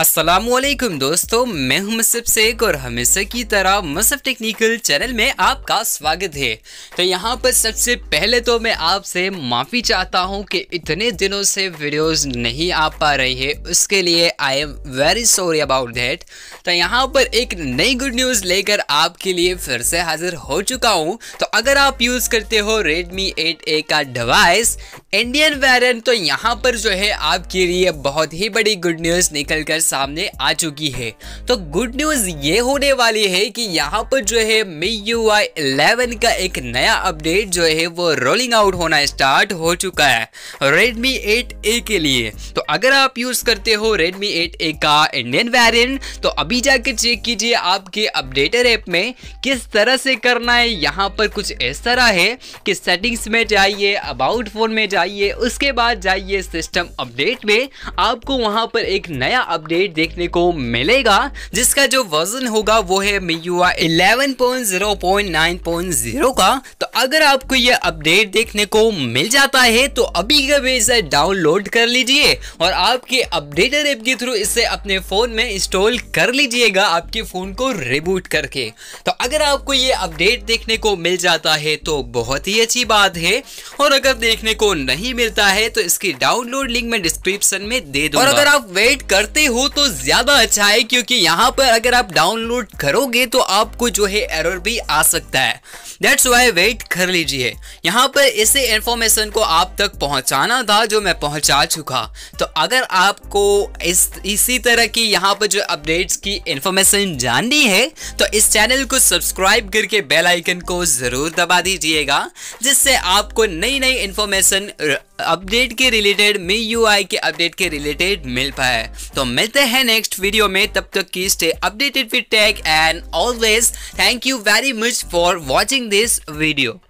असलम दोस्तों मैं हूं मुसिफ शेख और हमेशा की तरह मुसफ टेक्निकल चैनल में आपका स्वागत है तो यहां पर सबसे पहले तो मैं आपसे माफ़ी चाहता हूं कि इतने दिनों से वीडियोस नहीं आ पा रही है उसके लिए I am very sorry about that तो यहां पर एक नई गुड न्यूज़ लेकर आपके लिए फिर से हाजिर हो चुका हूँ तो अगर आप यूज़ करते हो रेडमी एट ए का डिवाइस इंडियन वेरियंट तो यहाँ पर जो है आपके लिए बहुत ही बड़ी गुड न्यूज़ निकल कर सामने आ चुकी है तो गुड न्यूज ये होने वाली है कि यहाँ पर जो है मी यू आई का एक नया अपडेट जो है वो रोलिंग आउट होना स्टार्ट हो चुका है Redmi 8A के लिए तो अगर आप यूज करते हो Redmi 8A का इंडियन वेरियंट तो अभी जाकर चेक कीजिए आपके अपडेटर ऐप में किस तरह से करना है यहाँ पर कुछ इस तरह है कि सेटिंग्स में जाइए अबाउट फोन में जाइए उसके बाद जाइए सिस्टम अपडेट में आपको वहां पर एक नया अपडेट अपडेट देखने को मिलेगा जिसका जो वर्जन होगा वो है मियुआ 11.0.9.0 का तो अगर आपको यह अपडेट देखने को मिल जाता है तो अभी कभी इसे डाउनलोड कर लीजिए और आपके अपडेटर ऐप के थ्रू इसे अपने फ़ोन में इंस्टॉल कर लीजिएगा आपके फ़ोन को रिबूट करके तो अगर आपको ये अपडेट देखने को मिल जाता है तो बहुत ही अच्छी बात है और अगर देखने को नहीं मिलता है तो इसकी डाउनलोड लिंक मैं डिस्क्रिप्शन में दे दूंगा और अगर आप वेट करते हो तो ज़्यादा अच्छा है क्योंकि यहाँ पर अगर आप डाउनलोड करोगे तो आपको जो है एरर भी आ सकता है दैट्स वाई वेट कर लीजिए यहाँ पर इसे इन्फॉर्मेशन को आप तक पहुँचाना था जो मैं पहुँचा चुका तो अगर आपको इस इसी तरह की यहाँ पर जो अपडेट्स की इन्फॉर्मेशन जाननी है तो इस चैनल को सब्सक्राइब करके बेल आइकन को ज़रूर दबा दीजिएगा जिससे आपको नई नई इन्फॉर्मेशन अपडेट के रिलेटेड मी यू के अपडेट के रिलेटेड मिल पाए तो मिलते हैं नेक्स्ट वीडियो में तब तक की stay updated with tech and always thank you very much for watching this video